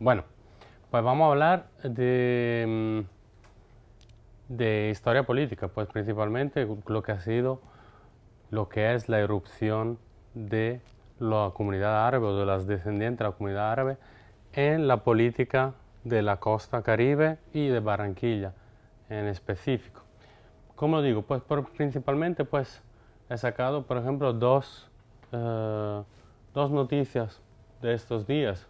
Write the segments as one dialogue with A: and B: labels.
A: Bueno, pues vamos a hablar mm, de, historia política, pues principalmente lo que ha sido, lo que es la erupción de la comunidad árabe o de las descendientes de la comunidad árabe en la política de la costa caribe y de Barranquilla en específico. Como digo, pues principalmente pues he sacado, por ejemplo, dos eh, noticias de estos días.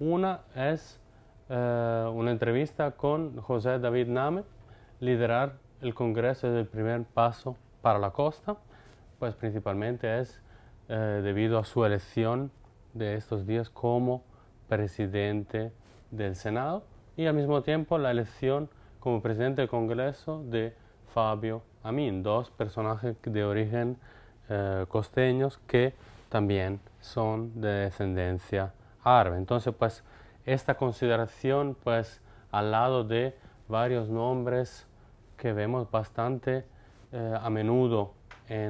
A: Una es eh, una entrevista con José David Name, liderar el Congreso el primer paso para la costa, pues principalmente es eh, debido a su elección de estos días como presidente del Senado y al mismo tiempo la elección como presidente del Congreso de Fabio Amin, dos personajes de origen eh, costeños que también son de descendencia entonces, pues, esta consideración, pues, al lado de varios nombres que vemos bastante eh, a menudo eh,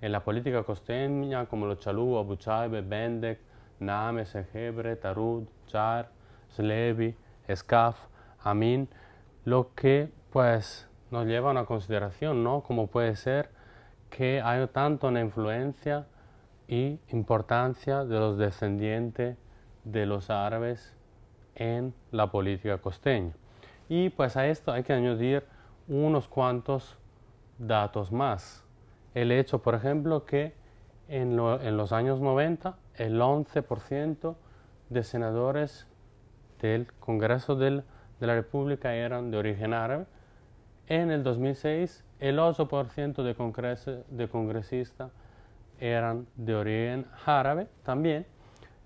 A: en, la política costeña, como los Chalú, Abu Bendek, Name, Segebre, Tarud, Char, Slevi, Escaf, Amin, lo que pues nos lleva a una consideración, ¿no? Como puede ser que haya tanto una influencia y importancia de los descendientes de los árabes en la política costeña. Y pues a esto hay que añadir unos cuantos datos más. El hecho, por ejemplo, que en, los años 90 el 11% de senadores del Congreso de la República eran de origen árabe. En el 2006 el 8% de, congres, de congresistas eran de origen árabe también.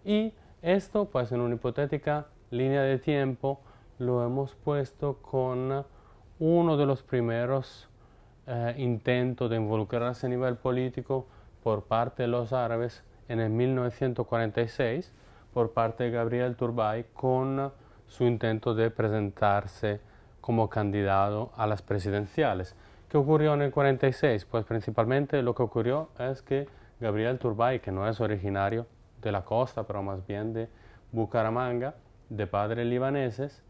A: Y esto, pues en una hipotética línea de tiempo, lo hemos puesto con uno de los primeros eh, intentos de involucrarse a nivel político por parte de los árabes en el 1946 por parte de Gabriel Turbay con su intento de presentarse como candidato a las presidenciales. ¿Qué ocurrió en el 46? Pues principalmente lo que ocurrió es que Gabriel Turbay, que no es originario de la costa, pero más bien de Bucaramanga, de padres libaneses,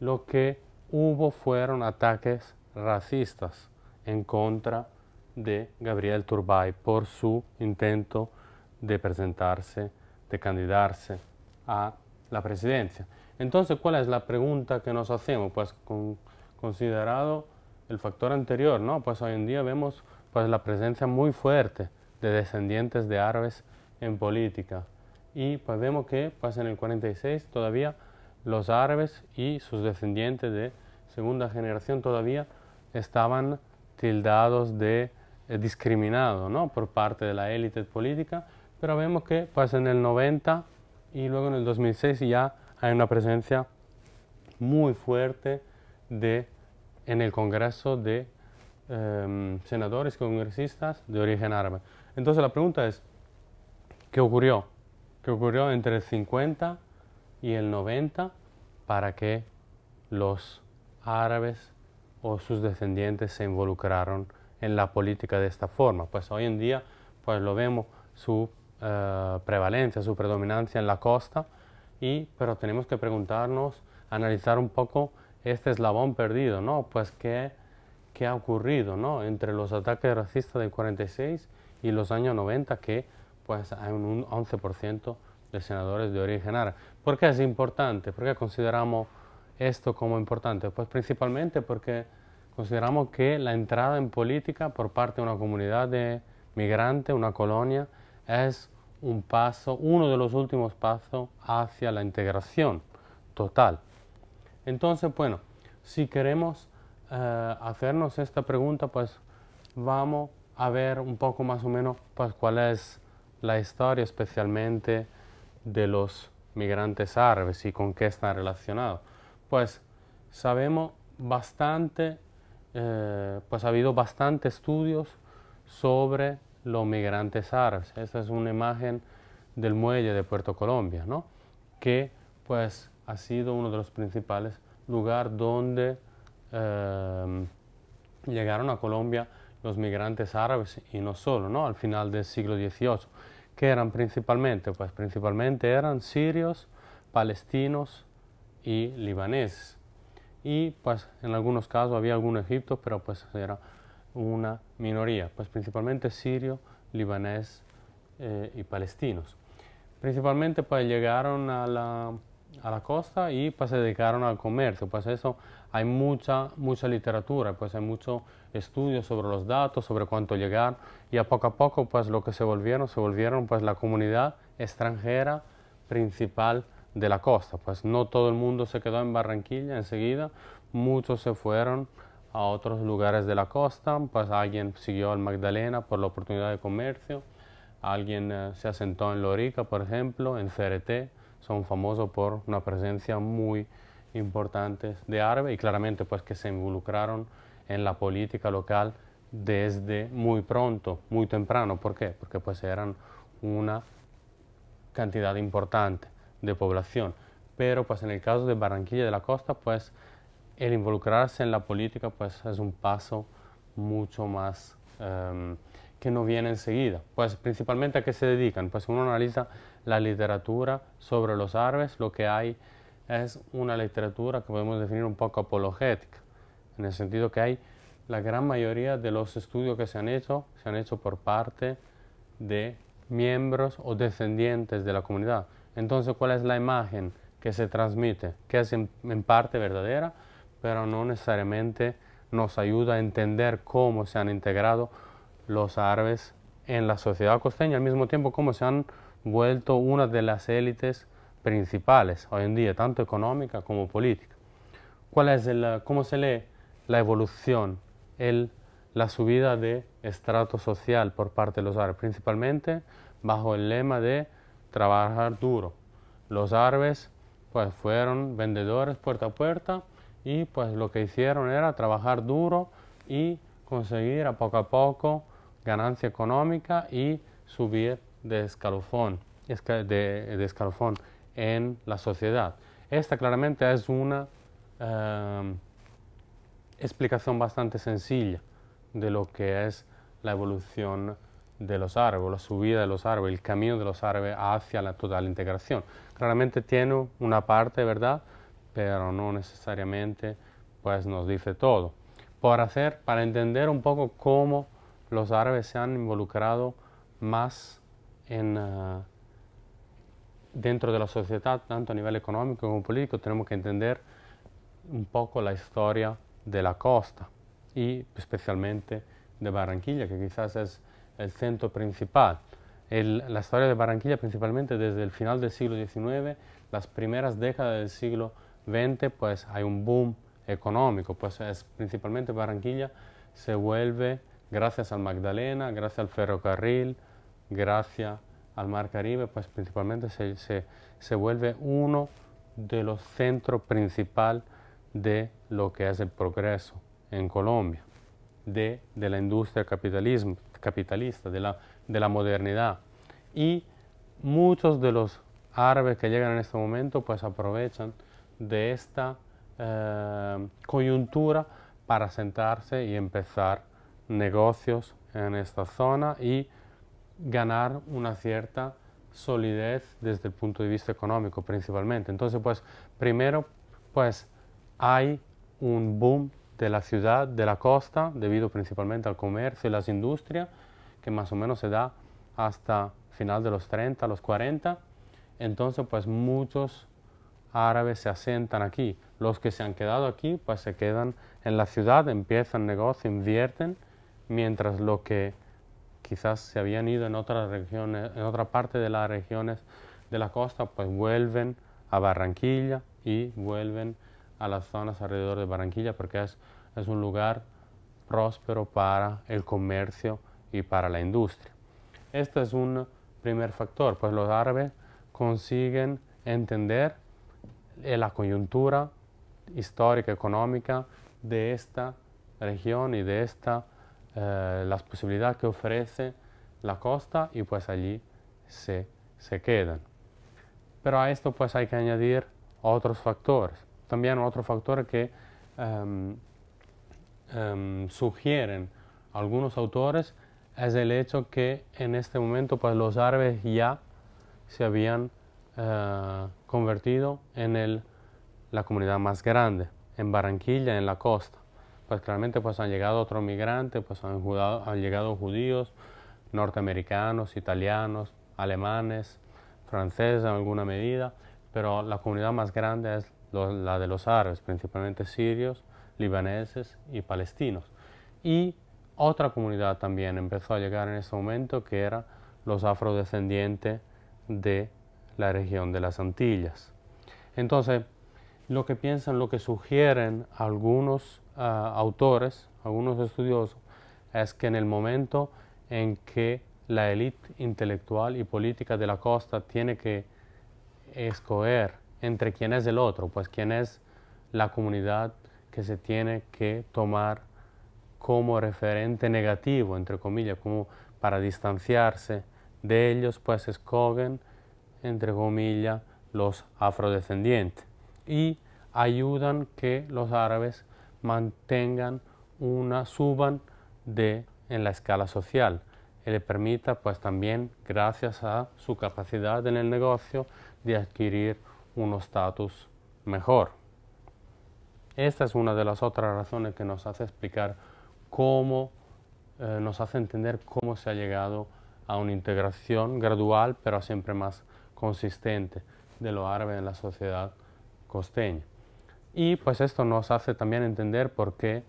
A: lo que hubo fueron ataques racistas en contra de Gabriel Turbay por su intento de presentarse, de candidarse a la presidencia. Entonces, ¿cuál es la pregunta que nos hacemos? Pues considerado el factor anterior, ¿no? Pues hoy en día vemos pues, la presencia muy fuerte de descendientes de árabes en política. Y podemos vemos que pasa en el 46 todavía los árabes y sus descendientes de segunda generación todavía estaban tildados de eh, discriminado ¿no? por parte de la élite política, pero vemos que pasa en el 90 y luego en el 2006 ya hay una presencia muy fuerte de, en el Congreso de em, senadores congresistas de origen árabe. Entonces la pregunta es, ¿qué ocurrió? ¿Qué ocurrió entre el 50 y el 90 para que los árabes o sus descendientes se involucraron en la política de esta forma? Pues hoy en día pues lo vemos su eh, prevalencia, su predominancia en la costa, y, pero tenemos que preguntarnos, analizar un poco este eslabón perdido, ¿no? Pues qué, qué ha ocurrido, ¿no? Entre los ataques racistas del 46 y los años 90 que pues hay un 11% de senadores de origen árabe. ¿Por qué es importante? ¿Por qué consideramos esto como importante? Pues principalmente porque consideramos que la entrada en política por parte de una comunidad de migrante una colonia, es un paso, uno de los últimos pasos hacia la integración total. Entonces, bueno, si queremos eh, hacernos esta pregunta, pues vamos a ver un poco más o menos pues, cuál es la historia especialmente de los migrantes árabes y con qué están relacionados. Pues sabemos bastante, eh, pues ha habido bastante estudios sobre los migrantes árabes. Esta es una imagen del muelle de Puerto Colombia, ¿no? que pues ha sido uno de los principales lugares donde eh, llegaron a Colombia los migrantes árabes y no solo, ¿no? al final del siglo XVIII, que eran principalmente, pues principalmente eran sirios, palestinos y libaneses. Y pues en algunos casos había algún egipto, pero pues era una minoría, pues principalmente sirio, libanés eh, y palestinos. Principalmente pues llegaron a la a la costa y pues se dedicaron al comercio. Pues eso hay mucha, mucha literatura, pues hay mucho estudio sobre los datos, sobre cuánto llegaron... y a poco a poco pues lo que se volvieron, se volvieron pues la comunidad extranjera principal de la costa. Pues no todo el mundo se quedó en Barranquilla enseguida, muchos se fueron a otros lugares de la costa, pues alguien siguió al Magdalena por la oportunidad de comercio, alguien eh, se asentó en Lorica, por ejemplo, en Cereté, son famosos por una presencia muy importante de árabes y claramente pues que se involucraron en la política local desde muy pronto, muy temprano. ¿Por qué? Porque pues eran una cantidad importante de población. Pero pues en el caso de Barranquilla de la Costa, pues el involucrarse en la política pues es un paso mucho más em, que no viene enseguida. Pues principalmente a qué se dedican. Pues uno analiza la literatura sobre los árabes, lo que hay es una literatura que podemos definir un poco apologética, en el sentido que hay la gran mayoría de los estudios que se han hecho, se han hecho por parte de miembros o descendientes de la comunidad. Entonces, ¿cuál es la imagen que se transmite? Que es en, parte verdadera, pero no necesariamente nos ayuda a entender cómo se han integrado los árabes en la sociedad costeña, al mismo tiempo cómo se han vuelto una de las élites principales hoy en día, tanto económica como política. ¿Cuál es ¿Cómo se lee la evolución, el, la subida de estrato social por parte de los árabes? Principalmente bajo el lema de trabajar duro. Los árabes pues, fueron vendedores puerta a puerta y pues lo que hicieron era trabajar duro y conseguir a poco a poco ganancia económica y subir de escalofón, de, en la sociedad. Esta claramente es una em, explicación bastante sencilla de lo que es la evolución de los árboles, la subida de los árboles, el camino de los árboles hacia la total integración. Claramente tiene una parte, ¿verdad? Pero no necesariamente pues nos dice todo. Por hacer, para entender un poco cómo los árboles se han involucrado más en, ah, dentro de la sociedad, tanto a nivel económico como político, tenemos que entender un poco la historia de la costa y especialmente de Barranquilla, que quizás es el centro principal. la historia de Barranquilla principalmente desde el final del siglo XIX, las primeras décadas del siglo XX, pues hay un boom económico, pues es, principalmente Barranquilla se vuelve, gracias al Magdalena, gracias al ferrocarril, gracias al Mar Caribe, pues principalmente se, vuelve uno de los centros principales de lo que es el progreso en Colombia, de, la industria capitalista, de la, modernidad. Y muchos de los árabes que llegan en este momento pues aprovechan de esta eh, coyuntura para sentarse y empezar negocios en esta zona y ganar una cierta solidez desde el punto de vista económico principalmente. Entonces, pues primero, pues hay un boom de la ciudad, de la costa, debido principalmente al comercio y las industrias, que más o menos se da hasta final de los 30, los 40. Entonces, pues muchos árabes se asentan aquí. Los que se han quedado aquí, pues se quedan en la ciudad, empiezan negocio, invierten, mientras lo que quizás se habían ido en otras regiones, en otra parte de las regiones de la costa, pues vuelven a Barranquilla y vuelven a las zonas alrededor de Barranquilla porque es, es un lugar próspero para el comercio y para la industria. Este es un primer factor, pues los árabes consiguen entender eh, la coyuntura histórica, económica de esta región y de esta eh, las posibilidades que ofrece la costa y pues allí se, quedan. Pero a esto pues hay que añadir otros factores. También otro factor que em, em, sugieren algunos autores es el hecho que en este momento pues los árabes ya se habían eh, convertido en la comunidad más grande, en Barranquilla, en la costa pues claramente pues han llegado otros migrantes, pues han, llegado judíos, norteamericanos, italianos, alemanes, franceses en alguna medida, pero la comunidad más grande es la de los árabes, principalmente sirios, libaneses y palestinos. Y otra comunidad también empezó a llegar en ese momento que eran los afrodescendientes de la región de las Antillas. Entonces, lo que piensan, lo que sugieren algunos autores, algunos estudiosos, es que en el momento en que la élite intelectual y política de la costa tiene que escoger entre quién es el otro, pues quién es la comunidad que se tiene que tomar como referente negativo, entre comillas, como para distanciarse de ellos, pues escogen, entre comillas, los afrodescendientes y ayudan que los árabes mantengan una suban de, en la escala social y le permita pues también gracias a su capacidad en el negocio de adquirir un estatus mejor. Esta es una de las otras razones que nos hace explicar cómo eh, nos hace entender cómo se ha llegado a una integración gradual pero siempre más consistente de lo árabe en la sociedad costeña. Y pues esto nos hace también entender por qué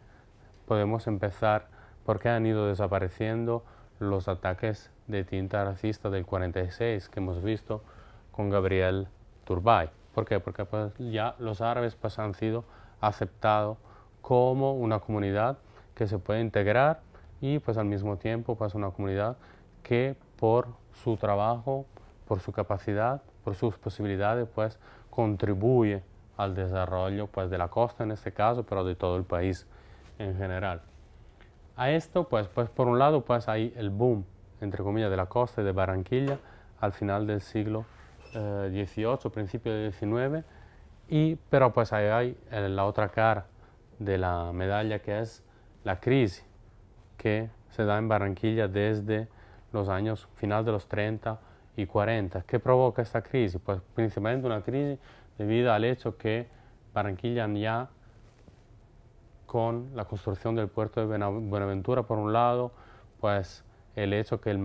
A: podemos empezar, por qué han ido desapareciendo los ataques de tinta racista del 46 que hemos visto con Gabriel Turbay. ¿Por qué? Porque pues, ya los árabes pues, han sido aceptados como una comunidad que se puede integrar y pues al mismo tiempo pues una comunidad que por su trabajo, por su capacidad, por sus posibilidades pues contribuye al desarrollo pues, de la costa en este caso, pero de todo el país en general. A esto, pues, pues por un lado, pues hay el boom, entre comillas, de la costa y de Barranquilla al final del siglo XVIII, eh, principio del XIX, y, pero pues ahí hay eh, la otra cara de la medalla que es la crisis que se da en Barranquilla desde los años final de los 30 y 40. ¿Qué provoca esta crisis? Pues principalmente una crisis debido al hecho que Barranquilla ya con la construcción del puerto de Buenaventura por un lado, pues el hecho que el,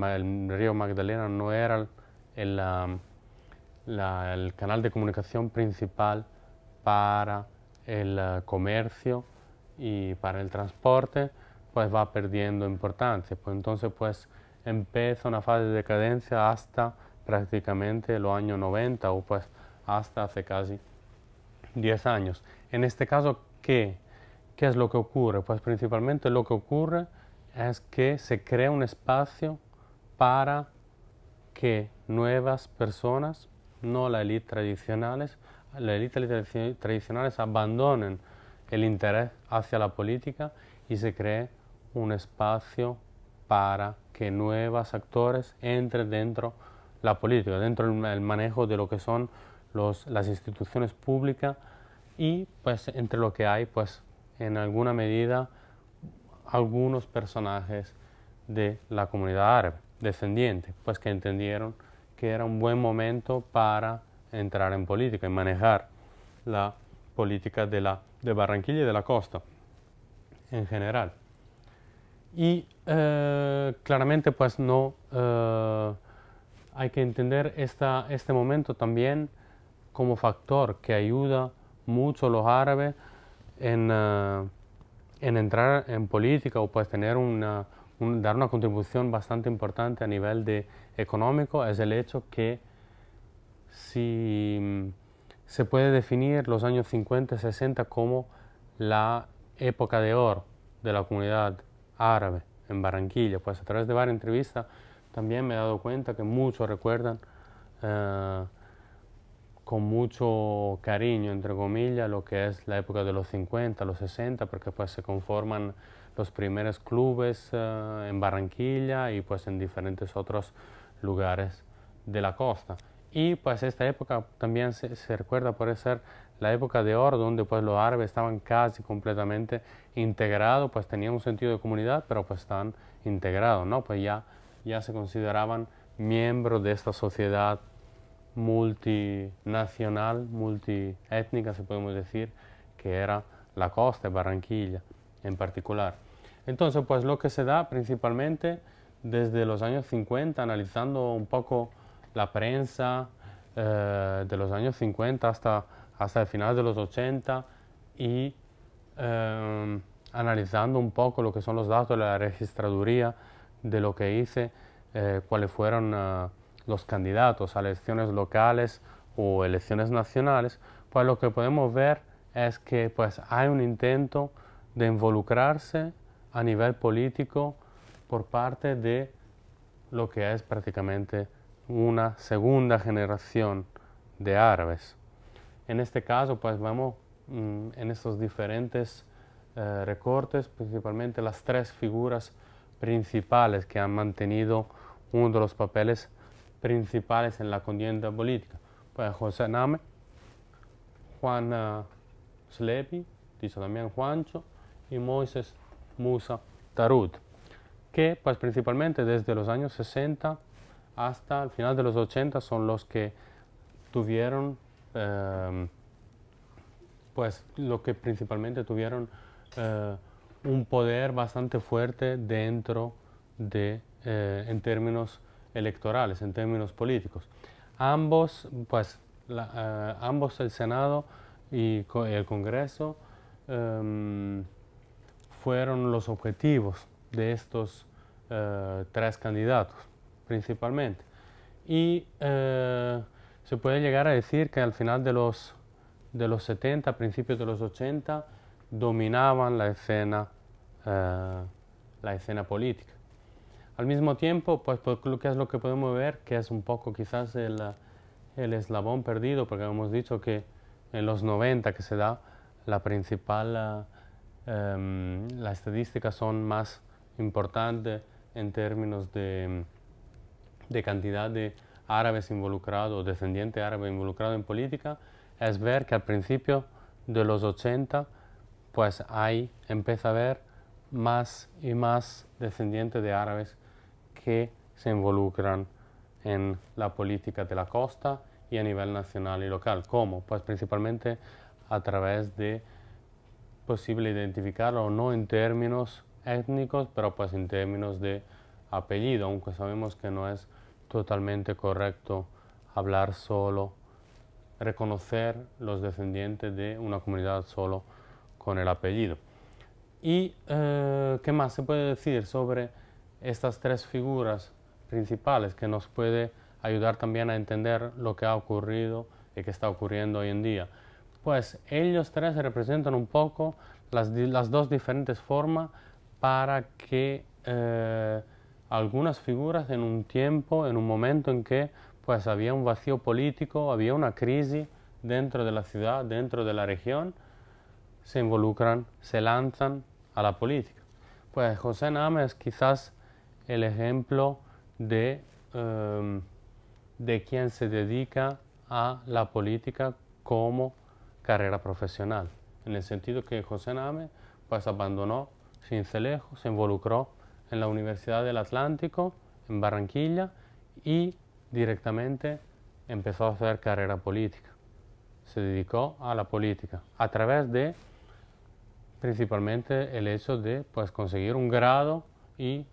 A: río Magdalena no era el, la, el, canal de comunicación principal para el eh, comercio y para el transporte, pues va perdiendo importancia. Pues entonces pues empieza una fase de decadencia hasta prácticamente los años 90 o pues hasta hace casi 10 años. En este caso, ¿qué? ¿Qué es lo que ocurre? Pues principalmente lo que ocurre es que se crea un espacio para que nuevas personas, no la élite tradicionales, la élite tradicionales abandonen el interés hacia la política y se cree un espacio para que nuevos actores entren dentro la política, dentro del manejo de lo que son las instituciones públicas y pues entre lo que hay pues en alguna medida algunos personajes de la comunidad árabe descendiente pues que entendieron que era un buen momento para entrar en política y manejar la política de, la, de Barranquilla y de la costa en general. Y eh, claramente pues no eh, hay que entender esta, este momento también como factor que ayuda mucho a los árabes en, eh, en entrar en política o pues, tener una, dar una contribución bastante importante a nivel de económico es el hecho que si mm, se puede definir los años 50 y 60 como la época de oro de la comunidad árabe en Barranquilla. Pues a través de varias entrevistas también me he dado cuenta que muchos recuerdan eh, con mucho cariño, entre comillas, lo que es la época de los 50, los 60, porque pues se conforman los primeros clubes eh, en Barranquilla y pues en diferentes otros lugares de la costa. Y pues esta época también se, recuerda por ser la época de oro, donde pues los árabes estaban casi completamente integrados, pues tenían un sentido de comunidad, pero pues estaban integrados, ¿no? Pues ya, ya se consideraban miembros de esta sociedad multinacional, multiétnica, si podemos decir, que era la costa de Barranquilla en particular. Entonces, pues lo que se da principalmente desde los años 50, analizando un poco la prensa eh, de los años 50 hasta, hasta el final de los 80 y eh, analizando un poco lo que son los datos de la registraduría, de lo que hice, eh, cuáles fueron ah, los candidatos a elecciones locales o elecciones nacionales, pues lo que podemos ver es que pues, hay un intento de involucrarse a nivel político por parte de lo que es prácticamente una segunda generación de árabes. En este caso, pues vemos mm, en estos diferentes eh, recortes, principalmente las tres figuras principales que han mantenido uno de los papeles principales en la contienda política. Pues José Name, Juan Slepi, dice también Juancho, y Moisés Musa Tarut, que pues principalmente desde los años 60 hasta el final de los 80 son los que tuvieron, em, pues lo que principalmente tuvieron eh, un poder bastante fuerte dentro de, eh, en términos electorales, en términos políticos. Ambos, pues, eh, ambos el Senado y el Congreso em, fueron los objetivos de estos eh, tres candidatos, principalmente. Y eh, se puede llegar a decir que al final de los, de los 70, principios de los 80, dominaban la escena, la escena política. Al mismo tiempo, pues, pues es lo que podemos ver? Que es un poco quizás el, el eslabón perdido, porque hemos dicho que en los 90 que se da la principal, ah, em, las estadísticas son más importantes en términos de, de cantidad de árabes involucrados, descendientes árabes involucrados en política, es ver que al principio de los 80, pues ahí empieza a haber más y más descendientes de árabes que se involucran en la política de la costa y a nivel nacional y local. ¿Cómo? Pues principalmente a través de posible identificarlo no en términos étnicos, pero pues en términos de apellido, aunque sabemos que no es totalmente correcto hablar solo, reconocer los descendientes de una comunidad solo con el apellido. ¿Y eh, qué más se puede decir sobre estas tres figuras principales que nos puede ayudar también a entender lo que ha ocurrido y que está ocurriendo hoy en día. Pues ellos tres representan un poco las, dos diferentes formas para que eh, algunas figuras en un tiempo, en un momento en que pues había un vacío político, había una crisis dentro de la ciudad, dentro de la región, se involucran, se lanzan a la política. Pues José Námez quizás el ejemplo de, em, de quien se dedica a la política como carrera profesional, en el sentido que José Name pues abandonó Cincelejo, se involucró en la Universidad del Atlántico, en Barranquilla, y directamente empezó a hacer carrera política. Se dedicó a la política a través de principalmente el hecho de pues, conseguir un grado y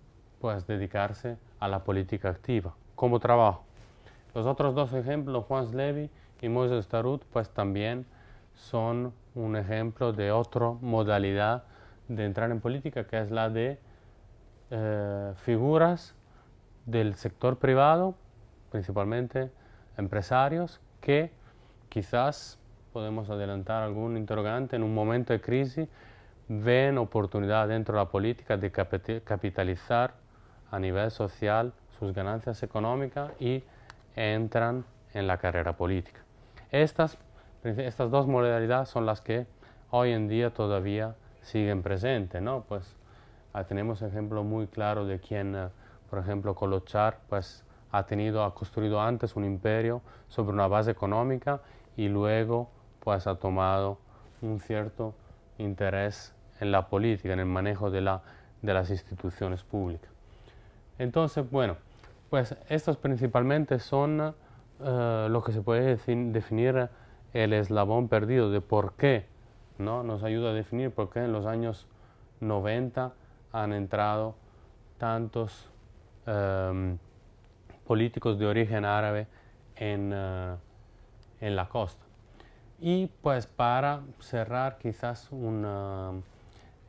A: es dedicarse a la política activa como trabajo. Los otros dos ejemplos, Juan Levy y Moisés Tarut, pues también son un ejemplo de otra modalidad de entrar en política, que es la de eh, figuras del sector privado, principalmente empresarios, que quizás podemos adelantar algún interrogante en un momento de crisis, ven oportunidad dentro de la política de capitalizar a nivel social sus ganancias económicas y entran en la carrera política. Estas, estas dos modalidades son las que hoy en día todavía siguen presentes, ¿no? Pues ah, tenemos ejemplo muy claro de quien, eh, por ejemplo, Colochar, pues ha tenido, ha construido antes un imperio sobre una base económica y luego pues ha tomado un cierto interés en la política, en el manejo de, la, de las instituciones públicas. Entonces, bueno, pues estos principalmente son eh, lo que se puede definir el eslabón perdido, de por qué, ¿no? Nos ayuda a definir por qué en los años 90 han entrado tantos em, políticos de origen árabe eh, en, la costa. Y pues para cerrar quizás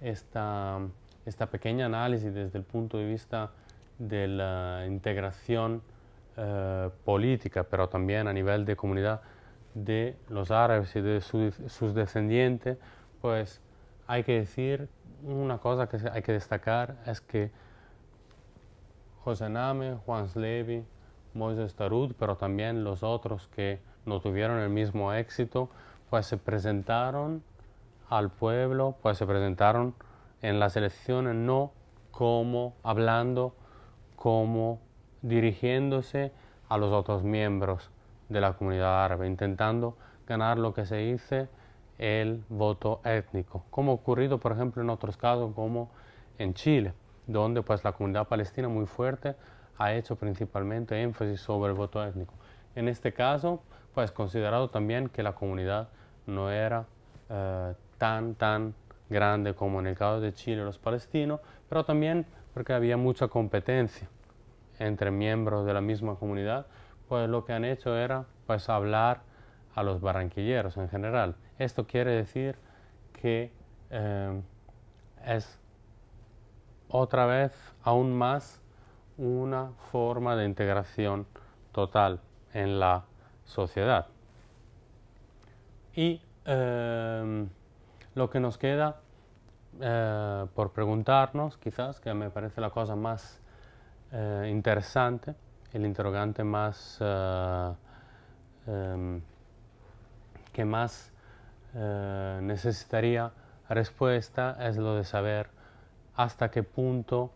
A: esta, esta pequeña análisis desde el punto de vista de la integración eh, política, pero también a nivel de comunidad de los árabes y de sus descendientes, pues hay que decir una cosa que hay que destacar es que José Name, Juan Slevi, Moisés Tarud, pero también los otros que no tuvieron el mismo éxito, pues se presentaron al pueblo, pues se presentaron en las elecciones no como hablando como dirigiéndose a los otros miembros de la comunidad árabe, intentando ganar lo que se dice el voto étnico, como ocurrido por ejemplo en otros casos como en Chile, donde pues la comunidad palestina muy fuerte ha hecho principalmente énfasis sobre el voto étnico. En este caso, pues considerado también que la comunidad no era eh, tan, tan grande como en el caso de Chile los palestinos, pero también porque había mucha competencia entre miembros de la misma comunidad, pues lo que han hecho era pues hablar a los barranquilleros en general. Esto quiere decir que eh, es otra vez aún más una forma de integración total en la sociedad. Y eh, lo que nos queda eh, por preguntarnos, quizás, que me parece la cosa más eh, interesante, el interrogante más eh, em, que más necesitaría respuesta es lo de saber hasta qué punto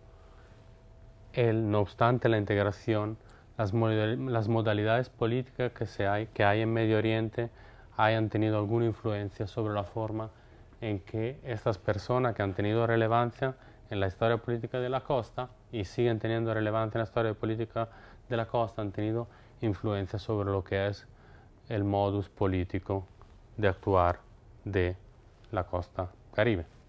A: el, no obstante la integración, las, las modalidades políticas que, se hay, que hay en Medio Oriente hayan tenido alguna influencia sobre la forma en que estas personas que han tenido relevancia en la historia política de la costa y siguen teniendo relevancia en la historia política de la costa han tenido influencia sobre lo que es el modus político de actuar de la costa caribe.